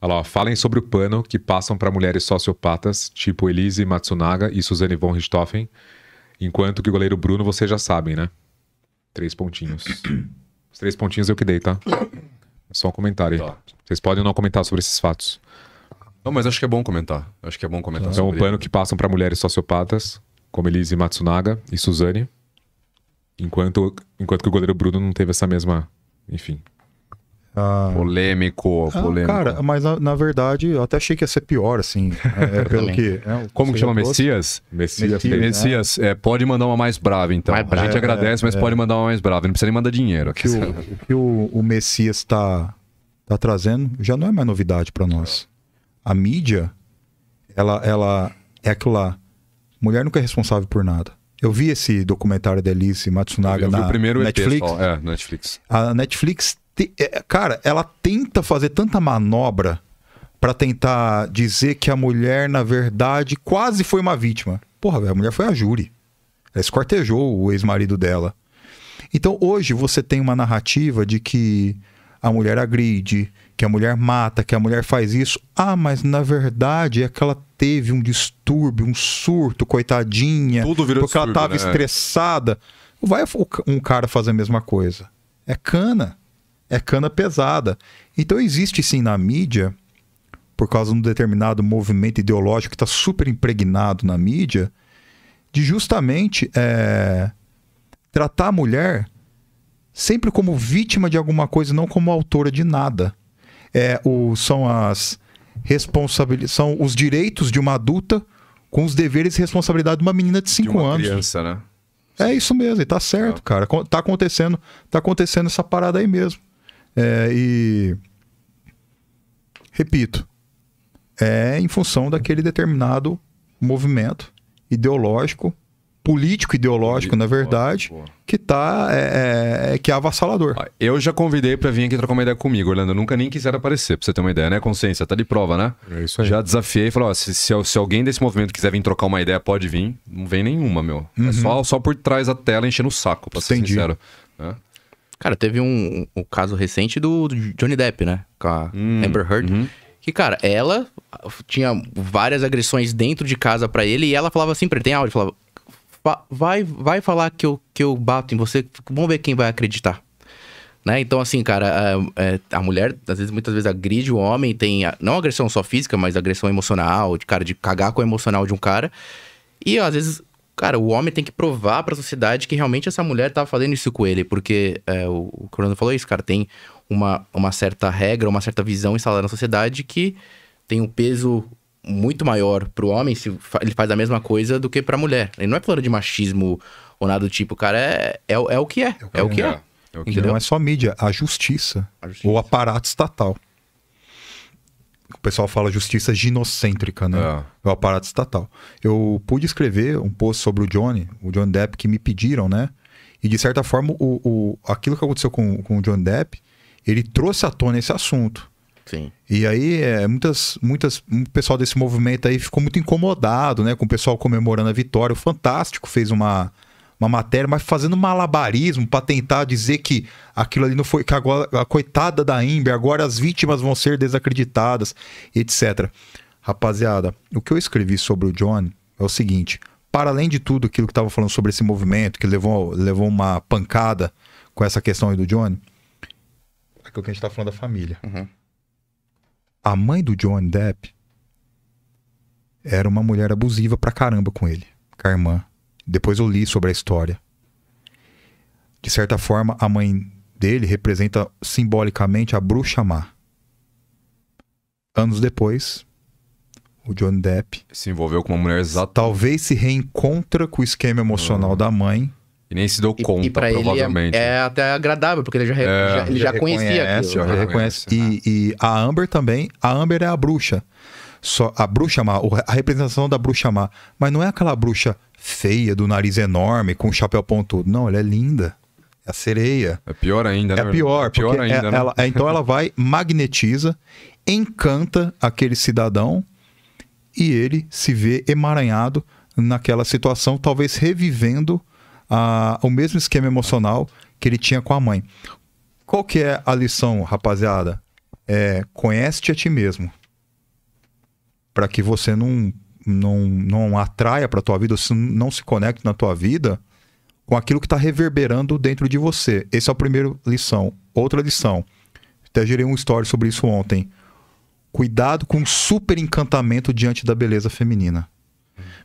Olha lá, falem sobre o pano que passam para mulheres sociopatas, tipo Elise Matsunaga e Suzane von Richthofen, enquanto que o goleiro Bruno vocês já sabem, né? Três pontinhos. Os três pontinhos eu que dei, tá? É só um comentário. aí. Tá. Vocês podem não comentar sobre esses fatos. Não, mas acho que é bom comentar. Acho que é bom comentar então, sobre Então, o pano ele. que passam para mulheres sociopatas, como Elise Matsunaga e Suzane, enquanto, enquanto que o goleiro Bruno não teve essa mesma. Enfim, ah, polêmico, ah, polêmico. Cara, mas na, na, verdade eu até achei que ia ser pior, assim. É, é pelo que, é, Como que chama? Messias? Messias? Messias. Né? Messias, é, pode mandar uma mais brava, então. Mais brava. A gente agradece, mas é. pode mandar uma mais brava. Não precisa nem mandar dinheiro. Que o, que o, o Messias está tá trazendo já não é mais novidade para nós. A mídia, ela, ela é aquilo lá. Mulher nunca é responsável por nada. Eu vi esse documentário da Alice Matsunaga eu vi, eu vi na o primeiro Netflix. EP, só. É, Netflix. A Netflix te... É, cara, ela tenta fazer tanta manobra para tentar dizer que a mulher, na verdade, quase foi uma vítima. Porra, a mulher foi a júri. Ela escortejou o ex-marido dela. Então hoje você tem uma narrativa de que a mulher agride, que a mulher mata, que a mulher faz isso. Ah, mas na verdade é que ela teve um distúrbio, um surto, coitadinha, Tudo virou porque ela estava né? É. estressada. Vai um cara fazer a mesma coisa. É cana é cana pesada. Então existe sim na mídia, por causa de um determinado movimento ideológico que está super impregnado na mídia, de justamente é, tratar a mulher sempre como vítima de alguma coisa, não como autora de nada. É, o, são as responsabilidades, são os direitos de uma adulta com os deveres e responsabilidade de uma menina de 5 anos. Criança, né? É isso mesmo, e tá certo, cara. Tá acontecendo, tá acontecendo essa parada aí mesmo. É, e repito, é em função daquele determinado movimento ideológico, político ideológico, na verdade, que tá é, é, é, que é avassalador. Eu já convidei para vir aqui trocar uma ideia comigo, Orlando. Eu nunca nem quiser aparecer, pra você ter uma ideia, né? Consciência, tá de prova, né? É isso aí. Já desafiei, falou, se, se, se, alguém desse movimento quiser vir trocar uma ideia, pode vir. Não vem nenhuma, meu. É uhum. É só, só por trás da tela enchendo o saco, pra ser Entendi. sincero. Né? Cara, teve um, um, caso recente do, do, Johnny Depp, né? Com a hum, Amber Heard. Uhum. Que, cara, ela tinha várias agressões dentro de casa para ele e ela falava assim pra ele, tem áudio, falava... Vai, vai falar que eu, que eu bato em você, vamos ver quem vai acreditar. Né? Então, assim, cara, a, é, a, mulher, às vezes, muitas vezes agride o homem, tem a, não agressão só física, mas agressão emocional, de cara, de cagar com o emocional de um cara. E às vezes cara, o homem tem que provar para a sociedade que realmente essa mulher tava fazendo isso com ele, porque é, o, o Corona falou isso, cara, tem uma, uma certa regra, uma certa visão instalada na sociedade que tem um peso muito maior pro homem se ele faz a mesma coisa do que pra mulher. Ele não é falando de machismo ou nada do tipo, cara, é, é, é o que é, é o que é. É, é. é o que é. Não é só mídia, a justiça, a justiça. ou aparato estatal o pessoal fala justiça ginocêntrica, né? É. é. O aparato estatal. Eu pude escrever um post sobre o Johnny, o John Depp, que me pediram, né? E de certa forma, o, o, aquilo que aconteceu com, com o John Depp, ele trouxe à tona esse assunto. Sim. E aí, é, muitas, muitas, o um pessoal desse movimento aí ficou muito incomodado, né? Com o pessoal comemorando a vitória. O Fantástico fez uma uma matéria, mas fazendo malabarismo para tentar dizer que aquilo ali não foi. que agora, a coitada da Imber, agora as vítimas vão ser desacreditadas, etc. Rapaziada, o que eu escrevi sobre o John é o seguinte: para além de tudo aquilo que estava falando sobre esse movimento, que levou, levou uma pancada com essa questão aí do Johnny, aquilo que a gente está falando da família. Uhum. A mãe do Johnny Depp era uma mulher abusiva pra caramba com ele, com a irmã. Depois eu li sobre a história. De certa forma, a mãe dele representa simbolicamente a bruxa má. Anos depois, o John Depp se envolveu com uma mulher exata. Talvez se reencontra com o esquema emocional uhum. da mãe. E nem se deu conta, e, e é- provavelmente. É, é, até agradável, porque ele já, é, já, ele já, já conhecia. Reconhece, aquilo, já ah, reconhece. E, né? e a Amber também. A Amber é a bruxa só a bruxa má, a representação da bruxa má, mas não é aquela bruxa feia, do nariz enorme, com o chapéu pontudo. Não, ela é linda. É a sereia. É pior ainda, né? É pior, é pior é ainda, é, né? ela, é, Então ela vai, magnetiza, encanta aquele cidadão e ele se vê emaranhado naquela situação, talvez revivendo a, o mesmo esquema emocional que ele tinha com a mãe. Qual que é a lição, rapaziada? É, conhece-te a ti mesmo para que você não, não, não atraia para a tua vida, não se conecte na tua vida com aquilo que está reverberando dentro de você. Essa é a primeira lição. Outra lição, até gerei um story sobre isso ontem. Cuidado com o super encantamento diante da beleza feminina.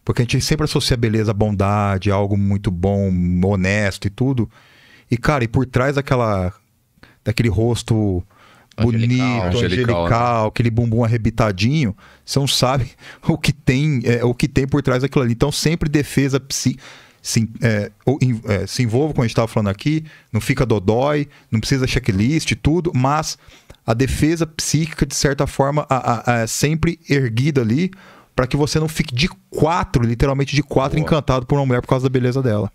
Porque a gente sempre associa beleza à bondade, algo muito bom, honesto e tudo. E, cara, e por trás daquela, daquele rosto bonito, angelical, né? angelical né? aquele bumbum arrebitadinho, você não sabe o que tem, é, o que tem por trás daquilo ali. Então sempre defesa psi, se, é, ou, é, se envolva com a gente estava falando aqui, não fica dodói, não precisa checklist, tudo, mas a defesa psíquica, de certa forma, a, a, é sempre erguida ali para que você não fique de quatro, literalmente de quatro, Boa. encantado por uma mulher por causa da beleza dela.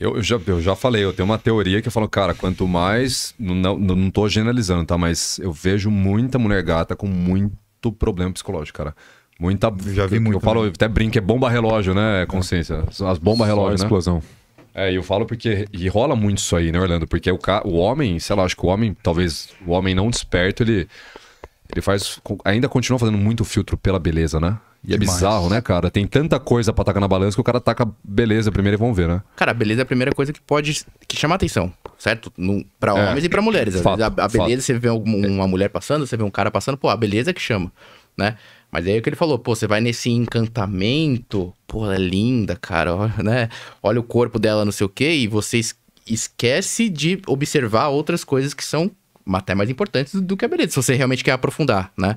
Eu, eu, já, eu já falei, eu tenho uma teoria que eu falo, cara, quanto mais. Não, não, não tô generalizando, tá? Mas eu vejo muita mulher gata com muito problema psicológico, cara. Muita. Já vi eu, muito. Eu falo, né? até brinco, é bomba relógio, né, é. consciência? As bombas relógio, Só né? explosão. É, eu falo porque. E rola muito isso aí, né, Orlando? Porque o, ca... o homem, sei lá, acho que o homem, talvez o homem não desperto, ele. Ele faz. Ainda continua fazendo muito filtro pela beleza, né? E é Demais. bizarro, né, cara? Tem tanta coisa pra tacar na balança que o cara taca beleza primeiro e vão ver, né? Cara, a beleza é a primeira coisa que pode. que chama atenção, certo? No, pra é. homens e pra mulheres. fato, vezes a, a beleza, fato. você vê é. uma mulher passando, você vê um cara passando, pô, a beleza é que chama, né? Mas aí é o que ele falou, pô, você vai nesse encantamento, pô, ela é linda, cara, né? Olha o corpo dela, não sei o quê, e você esquece de observar outras coisas que são até mais importantes do que a beleza, se você realmente quer aprofundar, né?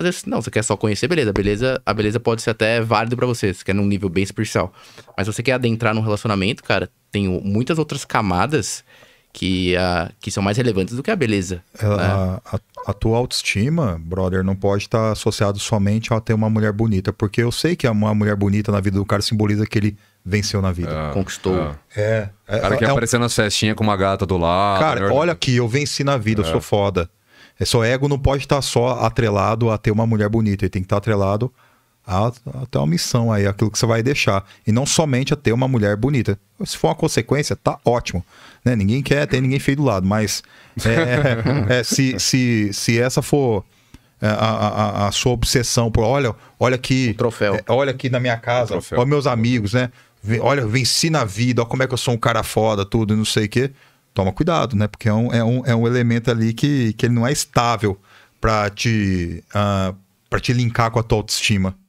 Às vezes, não, você quer só conhecer beleza. beleza a beleza pode ser até válido para você, você quer num nível bem especial. Mas você quer adentrar num relacionamento, cara, tem muitas outras camadas que, uh, que são mais relevantes do que a beleza. É, né? a, a, tua autoestima, brother, não pode estar tá associado somente a ter uma mulher bonita, porque eu sei que é uma mulher bonita na vida do cara simboliza que ele venceu na vida. É, Conquistou. É. é. é cara que é, apareceu é um... nas festinhas com uma gata do lado. Cara, né? olha aqui, eu venci na vida, eu sou foda. É só ego não pode estar só atrelado a ter uma mulher bonita, ele tem que estar atrelado a, a ter uma missão aí, aquilo que você vai deixar. E não somente a ter uma mulher bonita. Se for uma consequência, tá ótimo. Né? Ninguém quer ter ninguém feio do lado, mas é, é, é se, se, se essa for. É, a, a, a, sua obsessão por olha, olha aqui, troféu. É, olha aqui na minha casa, olha meus amigos, né? Olha, venci na vida, olha como é que eu sou um cara foda, tudo, não sei o quê toma cuidado, né? Porque é um, é um, é um elemento ali que, que ele não é estável para te, uh, pra te linkar com a tua autoestima.